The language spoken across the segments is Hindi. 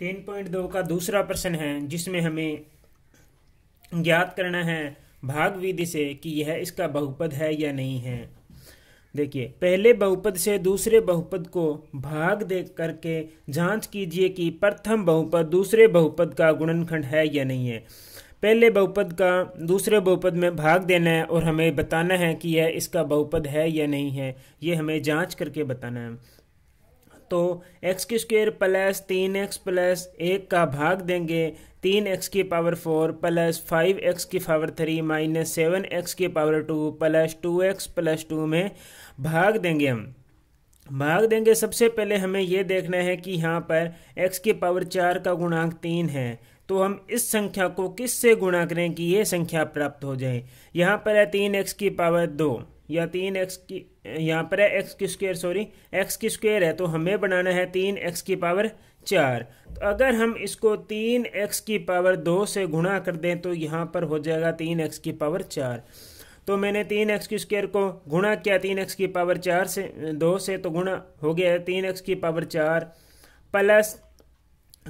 तीन पॉइंट दो का दूसरा प्रश्न है जिसमें हमें ज्ञात करना है भाग विधि से कि यह इसका बहुपद है या नहीं है देखिए पहले बहुपद से दूसरे बहुपद को भाग दे करके जांच कीजिए कि प्रथम बहुपद दूसरे बहुपद का गुणनखंड है या नहीं है पहले बहुपद का दूसरे बहुपद में भाग देना है और हमें बताना है कि यह इसका बहुपद है या नहीं है ये हमें जांच करके बताना है तो एक्स की स्क्वेयर प्लस तीन एक्स प्लस एक का भाग देंगे तीन एक्स की power four plus five x की power three minus seven x की power two plus two x plus two में भाग देंगे हम भाग देंगे सबसे पहले हमें ये देखना है कि यहाँ पर x की पावर चार का गुणांक तीन है तो हम इस संख्या को किस से गुणा करें कि ये संख्या प्राप्त हो जाए यहाँ पर है तीन एक्स की पावर दो या तीन एक्स की यहाँ पर है एक्स की स्क्वेयर सॉरी एक्स की स्क्वेयर है तो हमें बनाना है तीन एक्स की पावर चार तो अगर हम इसको तीन एक्स की पावर दो से गुणा कर दें तो यहाँ पर हो जाएगा तीन एक्स की पावर चार तो मैंने तीन एक्स की स्क्वेयर को गुणा किया तीन एक्स की पावर चार से दो से तो गुणा हो गया है तीन एक्स की पावर चार प्लस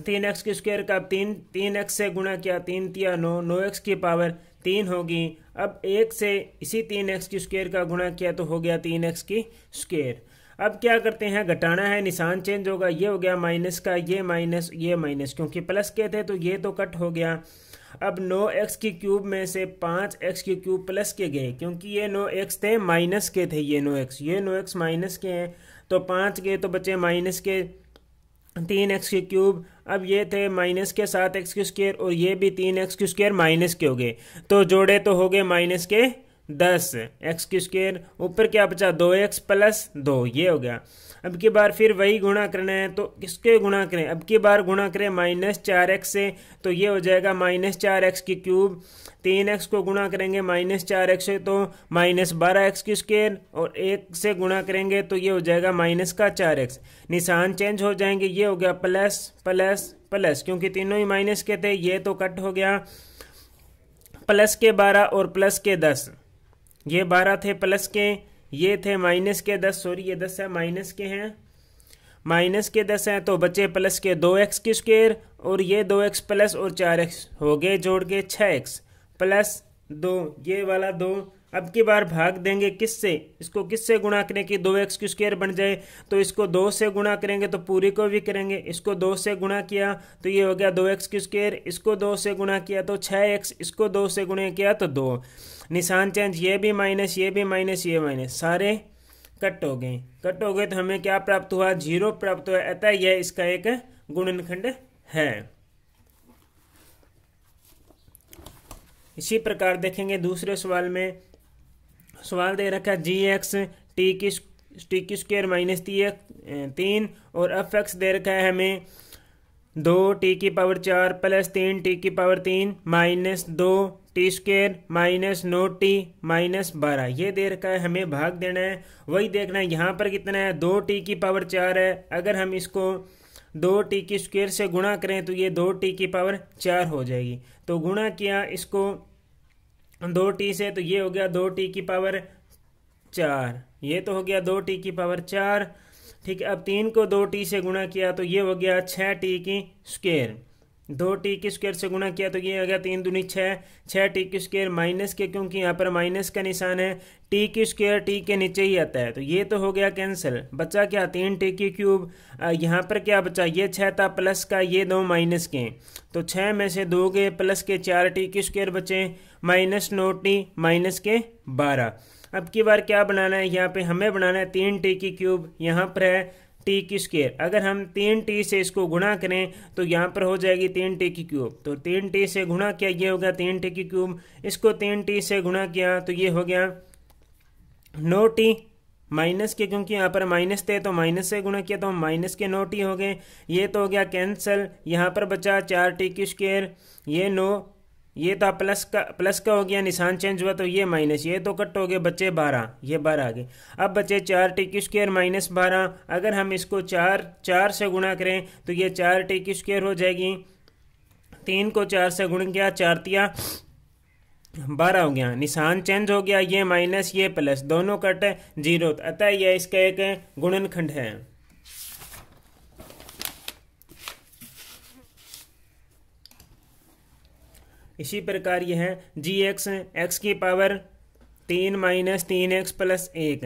तीन एक्स की स्क्वेयर का तीन तीन एक्स से गुणा किया तीन तिया नौ नौ एक्स की पावर तीन होगी अब एक से इसी तीन एक्स की स्क्वेयर का गुणा किया तो हो गया तीन एक्स की स्क्वेयर अब क्या करते हैं घटाना है निशान चेंज होगा ये हो गया माइनस का ये माइनस ये माइनस क्योंकि प्लस के थे तो ये तो कट हो गया अब नौ एक्स की क्यूब में से पाँच एक्स की क्यूब प्लस के गए क्योंकि ये नौ एक्स थे माइनस के थे ये नौ एक्स ये नौ एक्स माइनस के हैं तो पाँच गए तो बचे माइनस के तीन एक्स की क्यूब अब ये थे माइनस के साथ एक्स के स्क्र और ये भी तीन एक्स के स्क्र माइनस के हो गए तो जोड़े तो हो गए माइनस के दस एक्स की स्क्वेयर ऊपर क्या बचा दो एक्स प्लस दो ये हो गया अब की बार फिर वही गुणा करना है तो किसके गुणा करें अब की बार गुणा करें माइनस चार एक्स से तो ये हो जाएगा माइनस चार एक्स की क्यूब तीन एक्स को गुणा करेंगे माइनस चार एक्स से तो माइनस बारह एक्स की स्क्र और एक से गुणा करेंगे तो ये हो जाएगा माइनस का चार एक्स निशान चेंज हो जाएंगे ये हो गया प्लस प्लस प्लस क्योंकि तीनों ही माइनस के थे ये तो कट हो गया प्लस के बारह और प्लस के दस ये बारह थे प्लस के ये थे माइनस के दस सॉरी ये दस है माइनस के हैं माइनस के दस हैं तो बचे प्लस के दो एक्स की स्क्वेयर और ये दो एक्स प्लस और चार एक्स हो गए जोड़ के छः एक्स प्लस दो ये वाला दो अब की बार भाग देंगे किससे इसको किससे गुणा करें कि दो एक्स की स्क्वेयर बन जाए तो इसको दो से गुणा करेंगे तो पूरी को भी करेंगे इसको दो से गुणा किया तो ये हो गया दो एक्स स्क्वेयर इसको दो से गुणा किया तो छः एक्स इसको दो से गुणा किया तो दो निशान चेंज ये भी माइनस ये भी माइनस ये माइनस सारे कट हो गए कट हो गए तो हमें क्या प्राप्त हुआ जीरो प्राप्त हुआ अतः यह इसका एक गुणनखंड है इसी प्रकार देखेंगे दूसरे सवाल में सवाल दे रखा है जी एक्स टी की टी की स्क्वेयर माइनस टी एक्स तीन और एफ एक्स दे रखा है हमें दो टी की पावर चार प्लस तीन टी की पावर तीन माइनस दो टी स्क्र माइनस नौ टी माइनस बारह ये दे रखा है हमें भाग देना है वही देखना है यहाँ पर कितना है दो टी की पावर चार है अगर हम इसको दो टी की स्क्वेयर से गुणा करें तो ये दो टी की पावर चार हो जाएगी तो गुणा किया इसको दो टी से तो ये हो गया दो टी की पावर चार ये तो हो गया दो टी की पावर चार ठीक है अब तीन को दो टी से गुणा किया तो ये हो गया छः टी की स्केयर दो टी के स्क्वेयर से गुणा किया तो ये आ गया तीन दूनी छः छः टी के स्क्वेयर माइनस के क्योंकि यहाँ पर माइनस का निशान है टी की स्क्वेयर टी के नीचे ही आता है तो ये तो हो गया कैंसिल बचा क्या तीन टी की क्यूब यहाँ पर क्या बचा ये छः था प्लस का ये दो माइनस के तो छः में से दो गए प्लस के चार टी के स्क्वेयर बचे माइनस नौ टी माइनस के बारह अब की बार क्या बनाना है यहाँ पे हमें बनाना है तीन टी की क्यूब यहाँ पर है टी की स्क्वेयर अगर हम तीन टी से इसको गुणा करें तो यहाँ पर हो जाएगी तीन टी की क्यूब तो तीन टी से गुणा किया ये हो गया तीन टी की क्यूब इसको तीन टी से गुणा किया तो ये हो गया नौ टी माइनस के क्योंकि यहाँ पर माइनस थे तो माइनस से गुणा किया तो माइनस के नौ टी हो गए ये तो हो गया कैंसिल यहाँ पर बचा चार टी की स्क्वेयर ये नौ ये था तो प्लस का प्लस का हो गया निशान चेंज हुआ तो ये माइनस ये तो कट हो गए बच्चे बारह ये बारह आ गए अब बचे चार टी क्यू स्क्र माइनस बारह अगर हम इसको चार चार से गुणा करें तो ये चार टी क्यू स्क्र हो जाएगी तीन को चार से गुण किया चारतिया बारह हो गया निशान चेंज हो गया ये माइनस ये प्लस दोनों कट जीरो अतः यह इसका एक गुणनखंड है इसी प्रकार यह है जी एक्स एक्स की पावर तीन माइनस तीन एक्स प्लस एक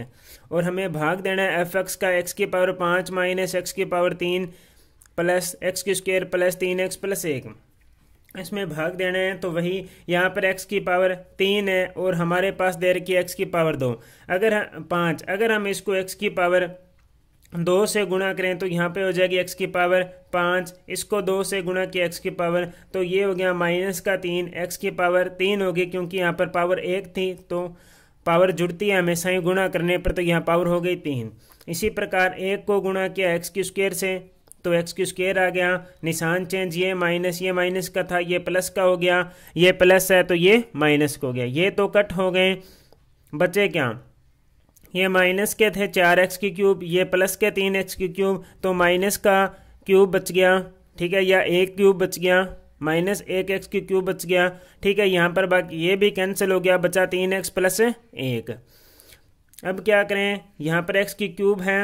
और हमें भाग देना है एफ एक्स का एक्स की पावर पाँच माइनस एक्स की पावर तीन प्लस एक्स की स्क्वेयर प्लस तीन एक्स प्लस एक इसमें भाग देना है तो वही यहाँ पर एक्स की पावर तीन है और हमारे पास दे रखी एक्स की पावर दो अगर पाँच अगर हम इसको एक्स की पावर दो से गुणा करें तो यहाँ पे हो जाएगी एक्स की पावर पाँच इसको दो से गुणा किया एक्स की पावर तो ये हो गया माइनस का तीन एक्स की पावर तीन होगी क्योंकि यहाँ पर पावर एक थी तो पावर जुड़ती है हमेशा ही गुणा करने पर तो यहाँ पावर हो गई तीन इसी प्रकार एक को गुणा किया एक्स की स्क्वेयर से तो एक्स की स्क्वेयर आ गया निशान चेंज ये माइनस ये माइनस का था ये प्लस का हो गया ये प्लस है तो ये माइनस का हो गया ये तो कट हो गए बचे क्या ये माइनस के थे चार एक्स की क्यूब ये प्लस के तीन एक्स की क्यूब तो माइनस का क्यूब बच गया ठीक है या एक क्यूब बच गया माइनस एक एक्स की क्यूब बच गया ठीक है यहाँ पर बाकी ये भी कैंसिल हो गया बचा तीन एक्स प्लस एक अब क्या करें यहाँ पर एक्स की क्यूब है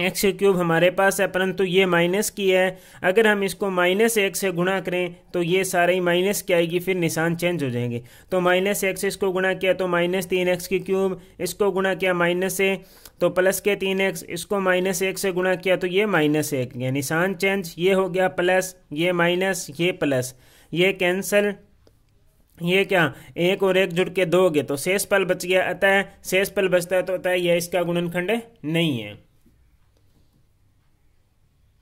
एक्स क्यूब हमारे पास है परंतु ये माइनस की है अगर हम इसको माइनस एक से गुणा करें तो ये सारे ही माइनस की आएगी फिर निशान चेंज हो जाएंगे तो माइनस एक्स इसको गुणा किया तो माइनस तीन एक्स की क्यूब इसको गुणा किया माइनस से तो प्लस के तीन एक्स इसको माइनस एक से गुणा किया तो ये माइनस एक गया निशान चेंज ये हो गया प्लस ये माइनस ये प्लस ये कैंसल ये क्या एक और एक जुड़ के दो हो गए तो शेष पल बच गया अतः शेष पल बचता है तो अतः यह इसका गुणनखंड नहीं है